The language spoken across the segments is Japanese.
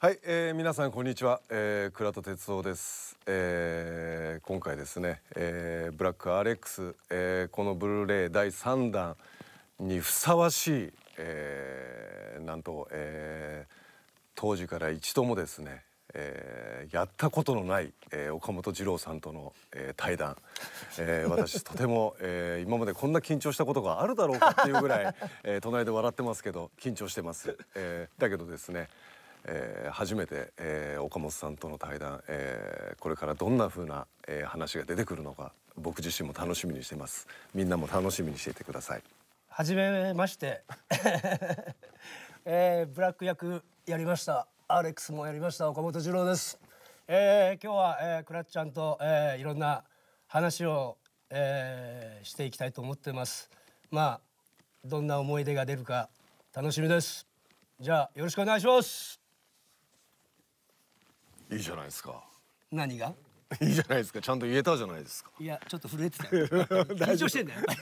はい、えー、皆さんこんにちは、えー、倉田哲夫です、えー、今回ですね、えー、ブラック RX、えー、このブルーレイ第3弾にふさわしい、えー、なんと、えー、当時から一度もですね、えー、やったことのない、えー、岡本二郎さんとの、えー、対談、えー、私とても、えー、今までこんな緊張したことがあるだろうかっていうぐらい、えー、隣で笑ってますけど緊張してます、えー、だけどですねえー、初めて、えー、岡本さんとの対談、えー、これからどんな風な、えー、話が出てくるのか僕自身も楽しみにしてますみんなも楽しみにしていてくださいはじめまして、えー、ブラック役やりましたアレックスもやりました岡本二郎です、えー、今日は、えー、クラッちゃんと、えー、いろんな話を、えー、していきたいと思ってますまあどんな思い出が出るか楽しみですじゃあよろしくお願いしますいいじゃないですか何がいいじゃないですかちゃんと言えたじゃないですかいやちょっと震えてた 緊張してんだよ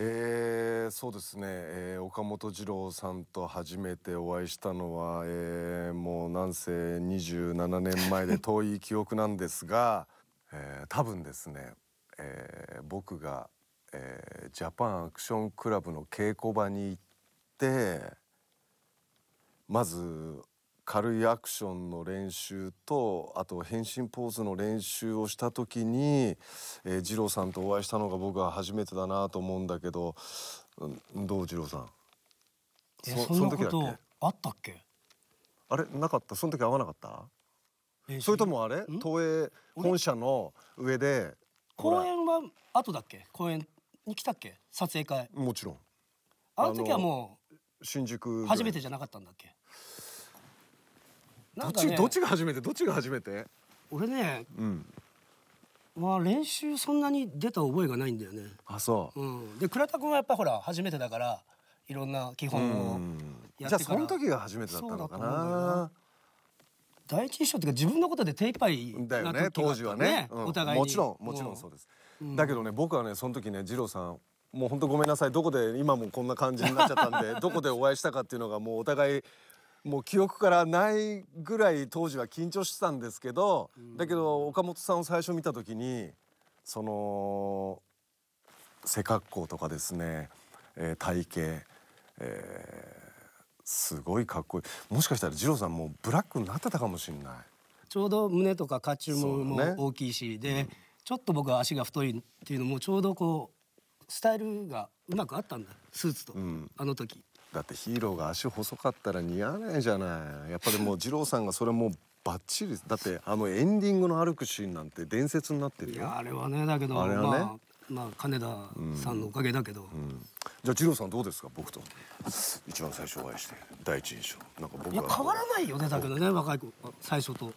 えー、そうですね、えー、岡本二郎さんと初めてお会いしたのは、えー、もうなんせ27年前で遠い記憶なんですが、えー、多分ですね、えー、僕が、えー、ジャパンアクションクラブの稽古場に行ってまず軽いアクションの練習とあと変身ポーズの練習をした時に、えー、二郎さんとお会いしたのが僕は初めてだなと思うんだけど、うん、どう二郎さんえそそんなことあったっけあれなかったその時会わなかったそれともあれ東映本社の上で公演は後だっけ公演に来たっけ撮影会もちろんあの時はもう新宿初めてじゃなかったんだっけどっち、どっちが初めてどっちが初めて俺ね、うん、まあ練習そんなに出た覚えがないんだよねあそう、うん、で倉田君はやっぱほら初めてだからいろんな基本をやってからじゃあその時が初めてだったのかな第一印象っていうか自分のことで手一杯だよね当時はね、うん、お互いもちろんもちろんそうです、うん、だけどね僕はねその時ね二郎さんもう本当ごめんなさいどこで今もこんな感じになっちゃったんで どこでお会いしたかっていうのがもうお互いもう記憶からないぐらい当時は緊張してたんですけど、うん、だけど岡本さんを最初見た時にその背格好とかですね、えー、体型、えー、すごいかっこいいもしかしたら二郎さんもうブラックになってたかもしれないちょうど胸とか甲冑もも大きいし、ね、で、うん、ちょっと僕は足が太いっていうのもちょうどこうスタイルがうまくあったんだスーツと、うん、あの時だってヒーローが足細かったら似合わないじゃないやっぱりもう二郎さんがそれもうバッチリだってあのエンディングの歩くシーンなんて伝説になってるよあれはねだけどあれはね、まあまあ金田さんのおかげだけど、うんうん、じゃあ二郎さんどうですか僕と一番最初お会いして第一印象なんか僕いや変わらないよねだけどね若い子最初と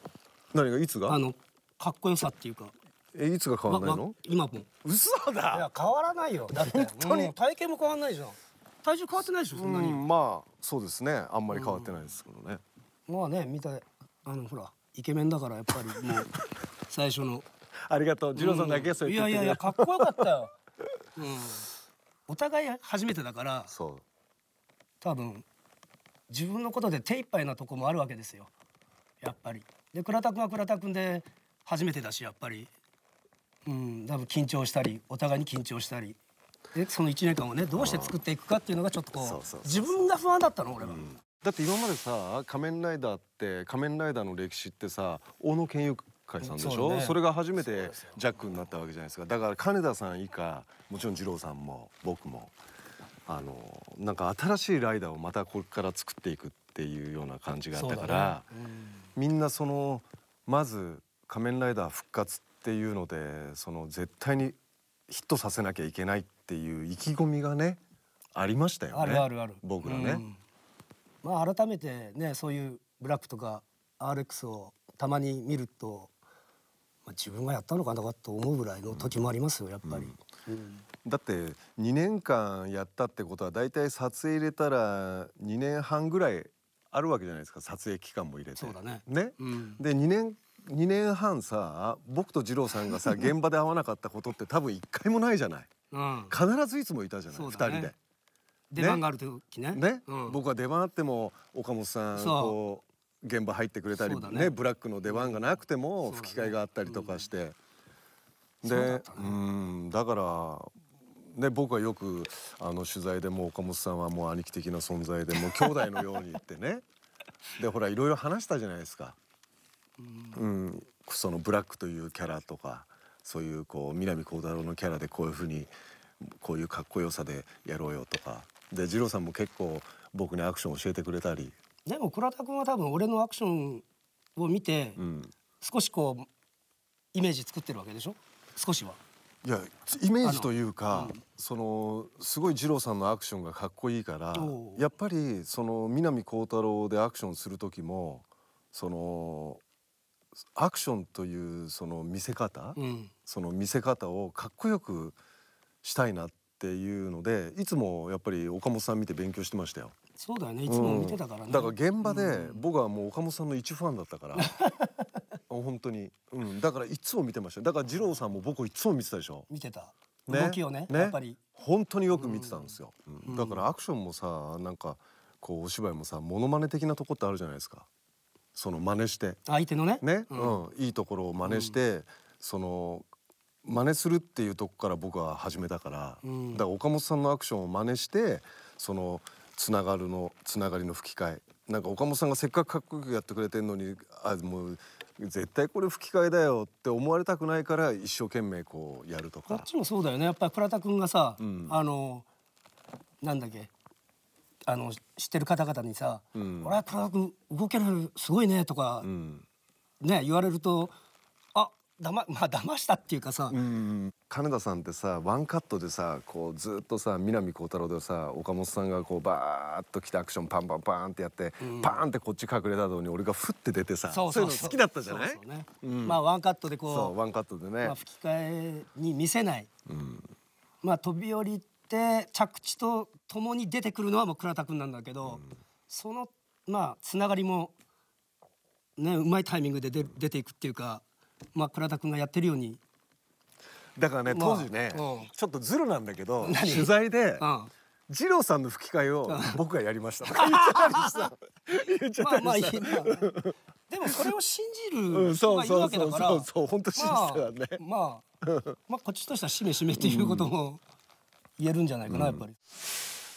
何がいつがあのかっこよさっていうかえいつが変わらないの、まま、今も嘘だいや変わらないよだって本当に、体型も変わらないじゃん体重変わってないでしょそんなに、うん、まあそうですねあんまり変わってないですけどね、うん、まあね見たあのほらイケメンだからやっぱりもう 最初のありがとう次郎さんだけそう言っていやいやかっこよかったよ、うん、お互い初めてだからそう多分自分のことで手一杯なとこもあるわけですよやっぱりで倉田君は倉田君で初めてだしやっぱりうん多分緊張したりお互いに緊張したりその1年間をねどうして作っていくかっていうのがちょっとこう自分が不安だったの俺は。うんだって今までさ「仮面ライダー」って「仮面ライダー」の歴史ってさ大野健佑会さんでしょそ、ね,、れが初めてジャックになったわけじゃないですかだから金田さん以下もちろん二郎さんも僕もあのなんか新しいライダーをまたこれから作っていくっていうような感じがあったから、ねん、みんなそのまず「仮面ライダー」復活っていうのでその絶対にヒットさせなきゃいけないっていう意気込みがねありましたよねあるあるある僕らね、うん、まあ改めてねそういうブラックとか RX をたまに見ると、まあ、自分がやったのかなと思うぐらいの時もありますよやっぱり、うんうん、だって2年間やったってことは大体撮影入れたら2年半ぐらいあるわけじゃないですか撮影期間も入れて。そうだねね、で2年2年半さ僕と二郎さんがさ現場で会わなかったことって多分1回もないじゃない、必ずいつもいたじゃない、2人で。出番がある時ね僕は出番あっても岡本さんこう現場入ってくれたりね、ブラックの出番がなくても吹き替えがあったりとかして、でうんだからね、僕はよくあの取材でも岡本さんはもう兄貴的な存在でもう兄弟のようにってねでほらいろいろ話したじゃないですかうん、そのブラックというキャラとかそういうこう南光太郎のキャラでこういうふうにこういうかっこよさでやろうよとかで二郎さんも結構僕にアクション教えてくれたりでも倉田君は多分俺のアクションを見て、うん、少しこうイメージ作ってるわけでしょ少しはいやイメージというか、うん、そのすごい二郎さんのアクションがかっこいいからやっぱりその南光太郎でアクションする時もそのアクションというその見せ方、うん、その見せ方をかっこよくしたいなっていうのでいつもやっぱり岡本さん見て勉強してましたよ。そうだよねいつも見てたからね、うん、だから現場で僕はもう岡本さんの一ファンだったから 本当に、うん、だからいつも見てましただから二郎さんも僕をいつも見てたでしょ見てた、ね、動きをね、ね、やっぱり本当によく見てたんですよ、うん、だからアクションもさなんかこうお芝居もさモノマネ的なとこってあるじゃないですかその真似して相手のねね、うん、うん、いいところを真似して、うん、その真似するっていうとこから僕は始めたから、うん、だから岡本さんのアクションを真似してそのつながるのつながりの吹き替えなんか岡本さんがせっかくかっこよくやってくれてんのにあもう絶対これ吹き替えだよって思われたくないから一生懸命こうやるとかっちもそうだよねやっぱり倉田君がさ、うん、あのなんだっけあの知ってる方々にさ「うん、俺はプロ君動けるすごいね」とか、うん、ね言われるとあだままあ騙したっていうかさ、うん、金田さんってさワンカットでさこうずっとさ南光太郎でさ岡本さんがこうバーッと来てアクションパンパンパンってやって、うん、パーンってこっち隠れたのに俺がふって出てさそういうの好きだったじゃないそうねまあワンカットでこうそうワンカットでね、まあ、吹き替えに見せない、うん、まあ飛び降りで着地とともに出てくるのはもう倉田君なんだけど、うん、そのまあつながりもねうまいタイミングでで出ていくっていうか、まあ、倉田君がやってるようにだからね当時ね、まあ、ちょっとズルなんだけど取材で、うん、二郎さんの吹き替えを僕がやりました 言っちゃったりしたまあまあいいでもそれを信じる人がいるわけだから、そうそうそうそう本当信じたからねまあ、まあ、まあこっちとしてはしめしめっていうことも、うん言えるんじゃないかな、やっぱり。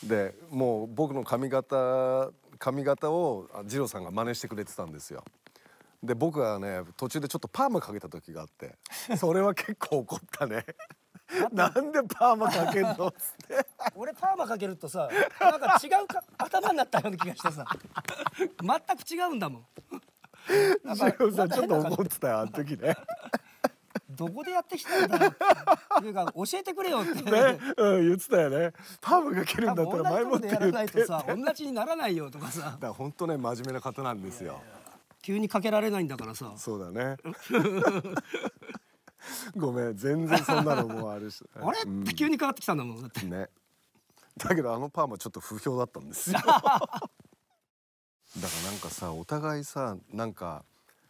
でもう僕の髪型髪型を二郎さんが真似してくれてたんですよ。で僕はね途中でちょっとパーマかけた時があって それは結構怒ったね。なんでパーマかけるのっつって 俺パーマかけるとさなんか違うか頭になったような気がしてさ 全く違うんだもん。ジロさんちょっと怒ってたよあの時ね。どこでやってきたんだろうっていうか教えてくれよって、ねうん、言ってたよねパームかけるんだったら前もって言ってやらないとさ同じにならないよとかさだから本当ね真面目な方なんですよ急にかけられないんだからさそうだね ごめん全然そんなのもあるし、あれ、って急にかかってきたんだもんだってねだけどあのパーマちょっと不評だったんですよ だからなんかさお互いさなんか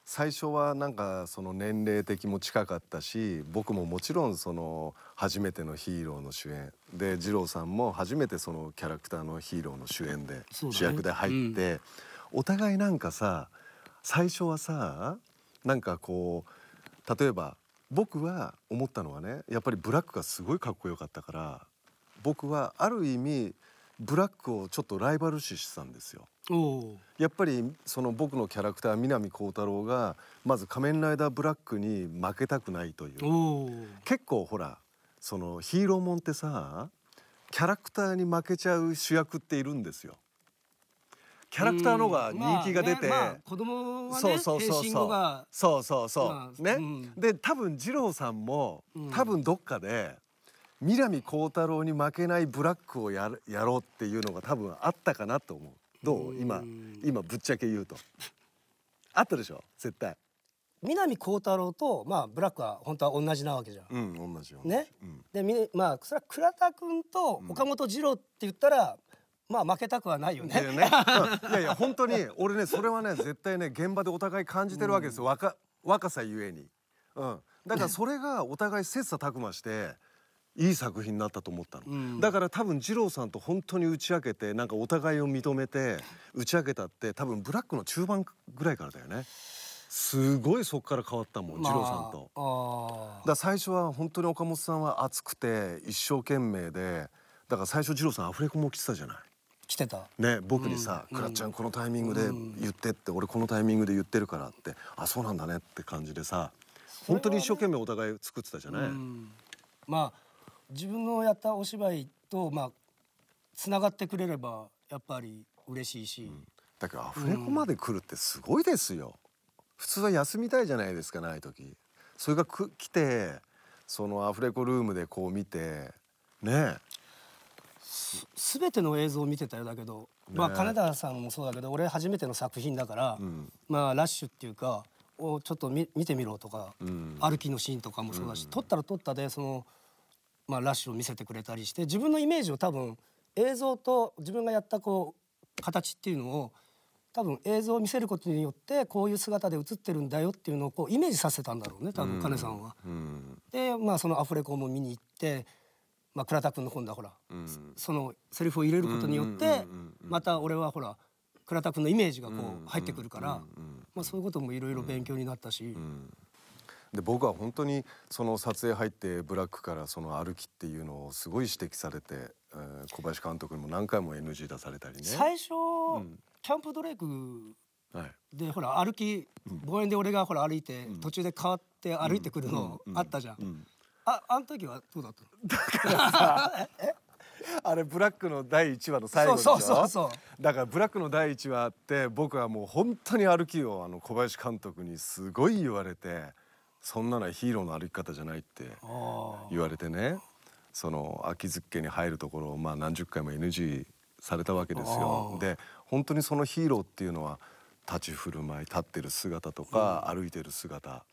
最初はなんかその年齢的も近かったし僕ももちろんその初めてのヒーローの主演で二郎さんも初めてそのキャラクターのヒーローの主演で、主役で入って、うん、お互いなんかさ最初はさなんかこう例えば僕は思ったのはねやっぱりブラックがすごいかっこよかったから僕はある意味ブラックをちょっとライバル視してたんですよ。やっぱりその僕のキャラクター南光太郎がまず「仮面ライダーブラック」に負けたくないという結構ほらそのヒーローもんってさキャラクターに負けちゃう主役っているんですよ。キャラクターの方が人気が出て、まあねまあ、子供はねそうそうそうそうそうそうそう、まあ、ね、うん、で多分次郎さんも、多分どっかで南光太郎に負けないブラックをやるやろうっていうのが多分あったかなと思うどう今今ぶっちゃけ言うと あったでしょ絶対南光太郎と、まあ、ブラックは本当は同じなわけじゃん。うん、同じね、うん、でみ、まあ、それは倉田君と岡本二郎って言ったら、まあ負けたくはないよね。ね いやいや本当に俺ねそれはね絶対ね現場でお互い感じてるわけですよ、うん、若若さゆえに。うん、だからそれがお互い切磋琢磨していい作品になったと思ったの、うん、だから多分二郎さんと本当に打ち明けてなんかお互いを認めて打ち明けたって多分ブラックの中盤ぐらいからだよねすごいそこから変わったもん、まあ、二郎さんとだ最初は本当に岡本さんは熱くて一生懸命でだから最初二郎さんアフレコも来てたじゃない来てたね僕にさ「く、う、ら、ちゃんこのタイミングで言って」って、うん、俺このタイミングで言ってるからってあそうなんだねって感じでさ、本当に一生懸命お互い作ってたじゃない、うん、まあ自分のやったお芝居とまあつながってくれればやっぱり嬉しいし、うん、だけどアフレコまで来るってすごいですよ、うん、普通は休みたいじゃないですかない時それがく来てそのアフレコルームでこう見てねすべての映像を見てたよだけど、ね、まあ金田さんもそうだけど俺初めての作品だから、うん、まあラッシュっていうかをちょっと見てみろとか、歩きのシーンとかもそうだし、撮ったら撮ったでその。まあ、ラッシュを見せてくれたりして自分のイメージを多分映像と自分がやったこう形っていうのを多分映像を見せることによってこういう姿で映ってるんだよっていうのをこうイメージさせたんだろうね多分金さんは。うん、で、まあ、そのアフレコも見に行って、まあ、倉田君の今度はほら、うん、そのセリフを入れることによってまた俺はほら倉田君のイメージがこう入ってくるから、まあ、そういうこともいろいろ勉強になったし。うんで僕は本当にその撮影入ってブラックからその歩きっていうのをすごい指摘されて、えー、小林監督にも何回も NG 出されたりね最初、うん、キャンプドレイクで、ほら歩き、望遠で俺がほら歩いて、途中で変わって歩いてくるのあったじゃん、ああの時はどうだっただからさ あれブラックの第1話の最後でしょだからブラックの第1話って僕はもう本当に歩きをあの小林監督にすごい言われて。そんなのはヒーローの歩き方じゃないって言われてねその秋月に入るところをまあ何十回も NG されたわけですよ。で本当にそのヒーローっていうのは立ち振る舞い立ってる姿とか、歩いてる姿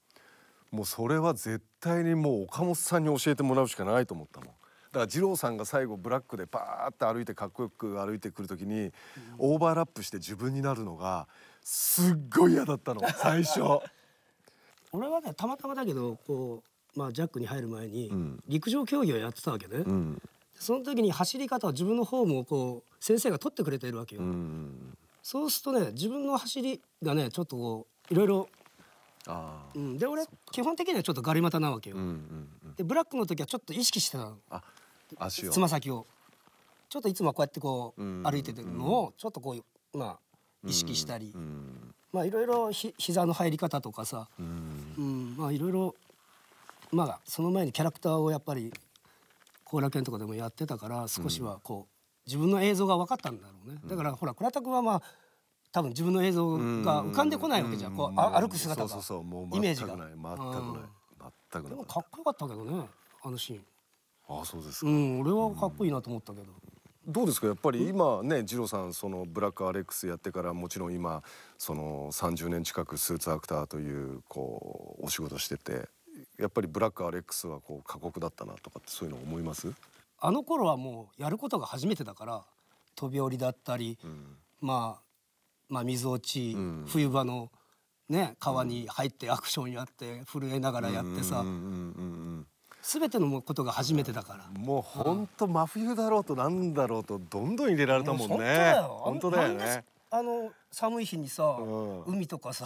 もうそれは絶対にもう岡本さんに教えてもらうしかないと思ったもん。だから二郎さんが最後ブラックでパーッて歩いてかっこよく歩いてくる時に、オーバーラップして自分になるのがすっごい嫌だったの最初。俺はねたまたまだけどこう、まあ、ジャックに入る前に陸上競技をやってたわけね、うん、その時に走り方は自分のフォームをこう先生が取ってくれてるわけよ、うん、そうするとね自分の走りがねちょっとこういろいろあうん、で俺基本的にはちょっとガリ股なわけよ、うんうんうん、でブラックの時はちょっと意識してたのつま先をちょっといつもこうやってこう歩いてるのをちょっとこうまあ意識したり、うんうん、まあいろいろひ膝の入り方とかさ、うんうん、まあいろいろまあその前にキャラクターをやっぱり後楽園とかでもやってたから少しはこう、うん、自分の映像が分かったんだろうね、だからほら倉田君はまあ多分自分の映像が浮かんでこないわけじゃん、うん、こう歩く姿がそうそうそうイメージが全くない全くない全くないでもかっこよかったけどねあのシーンああそうですか、うん、俺はかっこいいなと思ったけど、どうですかやっぱり今ね二郎さんそのブラックアレックスやってからもちろん今その30年近くスーツアクターというこうお仕事しててやっぱりブラックアレックスはこう過酷だったなとかってそういうの思いますあの頃はもうやることが初めてだから飛び降りだったり、うん、まあまあ水落ち、うん、冬場のね川に入ってアクションやって震えながらやってさ、うんうんうんうん全てのことが初めてだから、もう本当真冬だろうとなんだろうとどんどん入れられたもんね本当だよねあの寒い日にさ、うん、海とかさ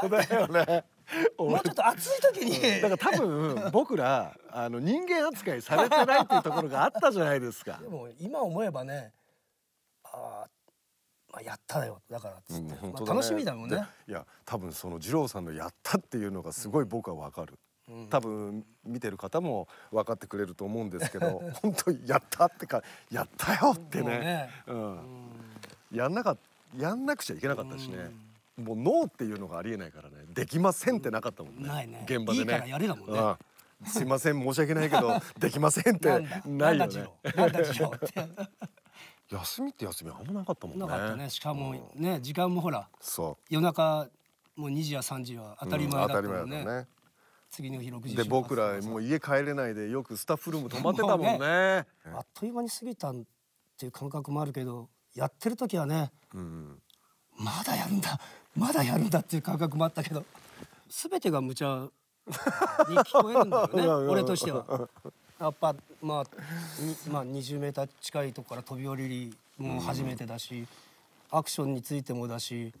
本当だよね もうちょっと暑い時にうん、だから多分僕らあの人間扱いされてないっていうところがあったじゃないですかでも今思えばねああまあ、やったよだからっつって、うんね、まあ、楽しみだもんねいや多分その二郎さんのやったっていうのがすごい僕はわかる、多分見てる方も分かってくれると思うんですけど 本当やったってかやったよってね、ね、うん、やんなかやんなくちゃいけなかったしね。もうノーっていうのがありえないからねできませんってなかったもんね、ね、現場でね、ねすいません申し訳ないけど できませんってないよね 休みって休みあんまなかったもんねなかったねしかもね、うん、時間もほら夜中もう2時や3時は当たり前だったもんね、うん次の日6時で僕らもう家帰れないでよくスタッフルーム泊まってたもんね、ね、あっという間に過ぎたっていう感覚もあるけどやってる時はね、うん、まだやるんだまだやるんだっていう感覚もあったけど全てが無茶に聞こえるんだよね 俺としては。やっぱまあ、まあ、20メーター近いとこから飛び降りりも初めてだし、うん、アクションについてもだし、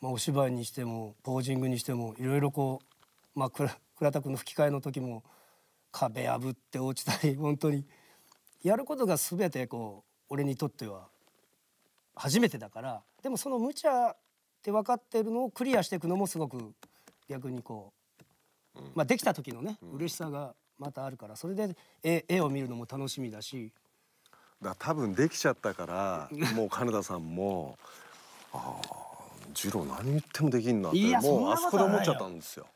まあ、お芝居にしてもポージングにしてもいろいろこうまあ、倉田君の吹き替えの時も壁破って落ちたり 本当にやることが全てこう俺にとっては初めてだからでもその無茶って分かってるのをクリアしていくのもすごく逆にこう、まあ、できた時のね、うん、嬉しさがまたあるからそれで絵絵を見るのも楽しみだし。だ多分できちゃったからもう金田さんもああ二郎何言ってもできんなってもうあそこで思っちゃったんですよ。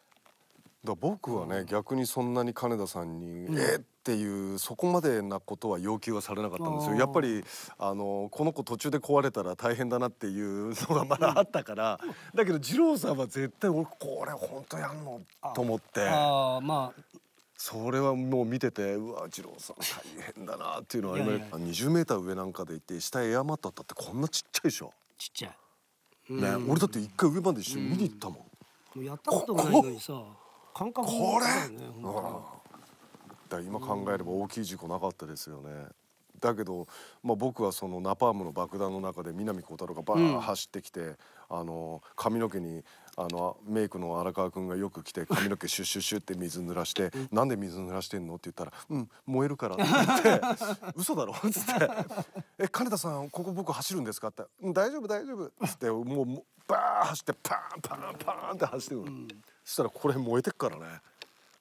だ僕はね、逆にそんなに金田さんに「えっ!」っていうそこまでなことは要求はされなかったんですよ。やっぱりあのこの子途中で壊れたら大変だなっていうのがまだあったから、だけど二郎さんは絶対俺これ本当やんのと思って。あまあそれはもう見ててうわ二郎さん大変だなっていうのは今いやいや20メーター上なんかでいて下エアマットあったってこんなちっちゃいでしょちっちゃいね俺だって一回上まで一緒に見に行ったもんもうやったことないのにさ感覚、ね、これ、うん、だから今考えれば大きい事故なかったですよね。だけど、まあ、僕はそのナパームの爆弾の中で南光太郎がバーン走ってきて、うん、あの髪の毛にあのメイクの荒川君がよく来て髪の毛シュッシュッシュって水濡らして「なんで水濡らしてんの?」って言ったら「うん燃えるから」って言って「嘘だろ」っつって「え金田さんここ僕走るんですか?」って「大丈夫大丈夫」っつってもうバーン走ってパーンパーンパーンって走ってる、うん、そしたらこれ燃えてくからね。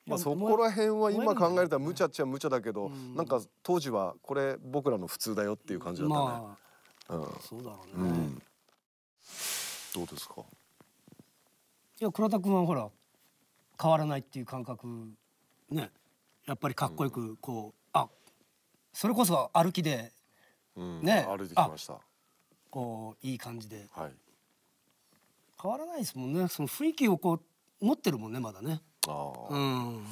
まあ、そこら辺は今考えると無茶っちゃ無茶だけど、うん、なんか当時はこれ僕らの普通だよっていう感じだったね。まあ、うん、そうだろうね、うん、どうですかいや倉田君はほら変わらないっていう感覚ねやっぱりかっこよくこう、うん、あそれこそ歩きで、うん、ね歩いてきましたこういい感じで、はい、変わらないですもんねその雰囲気をこう持ってるもんねまだねうん、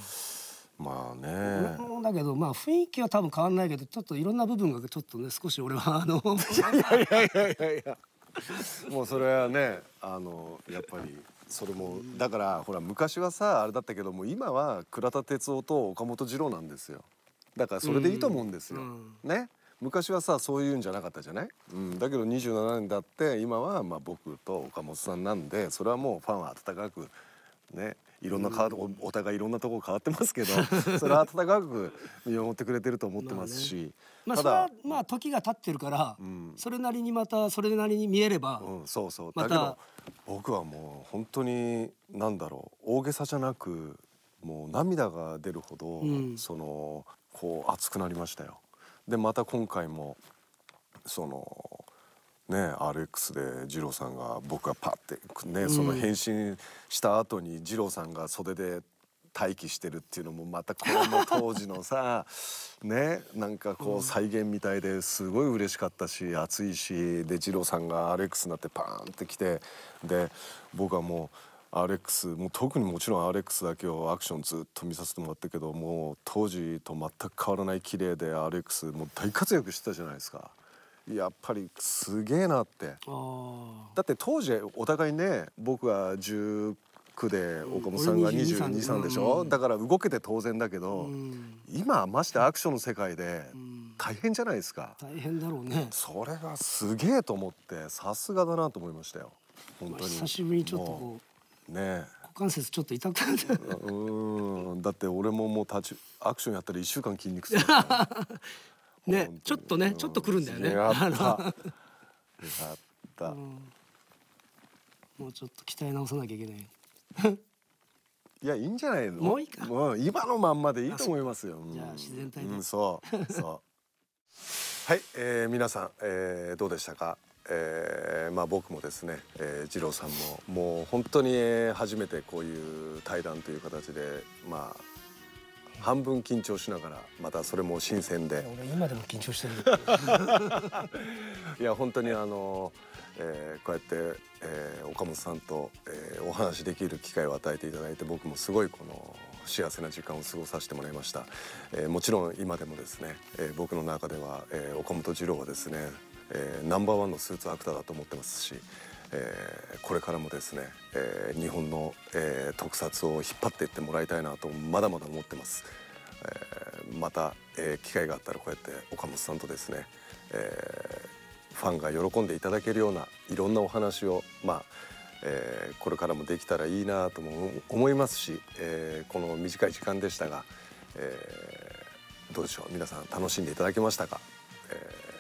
まあねだけどまあ雰囲気は多分変わんないけどちょっといろんな部分がちょっとね少し俺はあの いやいやいやいやもうそれはねあのやっぱりそれもだからほら昔はさあれだったけども今は倉田哲夫と岡本次郎なんですよだからそれでいいと思うんですよ、ね昔はさそういうんじゃなかったじゃない、うん、だけど27年だって今はまあ僕と岡本さんなんでそれはもうファンは温かくねいろんなカード、うん、お互いいろんなとこ変わってますけど それは温かく見守ってくれてると思ってますし、まあ、ね、まあ、それはまあ時が経ってるから、うん、それなりにまたそれなりに見えれば、うん、そうそう、ま、だけど僕はもう本当に何だろう大げさじゃなくもう涙が出るほど、そのこう熱くなりましたよ。でまた今回もそのね、RX で二郎さんが僕がパッて、ね、その変身した後に二郎さんが袖で待機してるっていうのもまたこの当時のさ ねなんかこう再現みたいですごい嬉しかったし熱いしで二郎さんがアレックスになってパーンって来てで僕はもうアレックスもう特にもちろんアレックスだけをアクションずっと見させてもらったけどもう当時と全く変わらない綺麗でアレックスもう大活躍してたじゃないですか。やっぱりすげえなってだって当時お互いね僕は19で岡本さんが223でしょ、うだから動けて当然だけど、今ましてアクションの世界で大変じゃないですか、大変だろうねそれがすげえと思ってさすがだなと思いましたよ本当に久しぶりにちょっとこうね関節ちょっと痛くなっ うんだって俺ももう立ちアクションやったら1週間筋肉痛 ねちょっとね、ちょっとくるんだよね。った。もうちょっと鍛え直さなきゃいけない。いやいいんじゃないの。もういいか。もう今のまんまでいいと思いますよ。じゃあ自然体で。そうそう。はい、えー、皆さん、えー、どうでしたか。えー、まあ僕もですね、えー、二郎さんももう本当に初めてこういう対談という形でまあ半分緊張しながらまたそれも新鮮で俺今でも緊張してる いや本当にあの、えー、こうやって、えー、岡本さんと、えー、お話できる機会を与えていただいて僕もすごいこの幸せな時間を過ごさせてもらいました、えー、もちろん今でもですね、えー、僕の中では、えー、岡本二郎はですね、えー、ナンバーワンのスーツアクターだと思ってますしえー、これからもですね、えー、日本の、えー、特撮を引っ張っていってもらいたいなとまだまだ思ってます、えー、また、えー、機会があったらこうやって岡本さんとですね、えー、ファンが喜んでいただけるようないろんなお話をまあえー、これからもできたらいいなとも思いますし、えー、この短い時間でしたが、えー、どうでしょう皆さん楽しんでいただけましたか、えー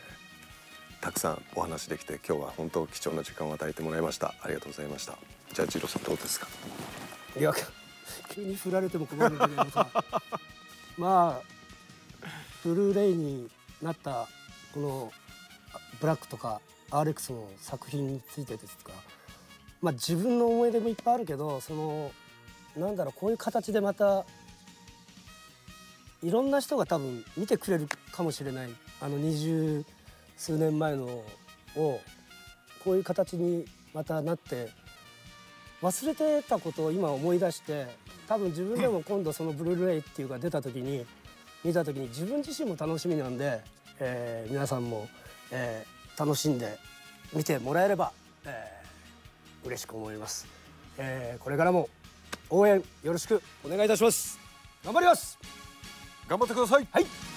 たくさんお話できて今日は本当貴重な時間を与えてもらいましたありがとうございましたじゃあ次郎さんどうですかいや急に振られても困るんだけどさ まあブルーレイになったこのブラックとか RX の作品についてですとかまあ自分の思い出もいっぱいあるけどそのなんだろうこういう形でまたいろんな人が多分見てくれるかもしれないあの二0数年前のをこういう形にまたなって忘れてたことを今思い出して多分自分でも今度そのブルーレイっていうか出た時に見た時に自分自身も楽しみなんで、えー、皆さんも、えー、楽しんで見てもらえれば、えー、嬉しく思います、えー、これからも応援よろしくお願いいたします頑張ります頑張ってくださいはい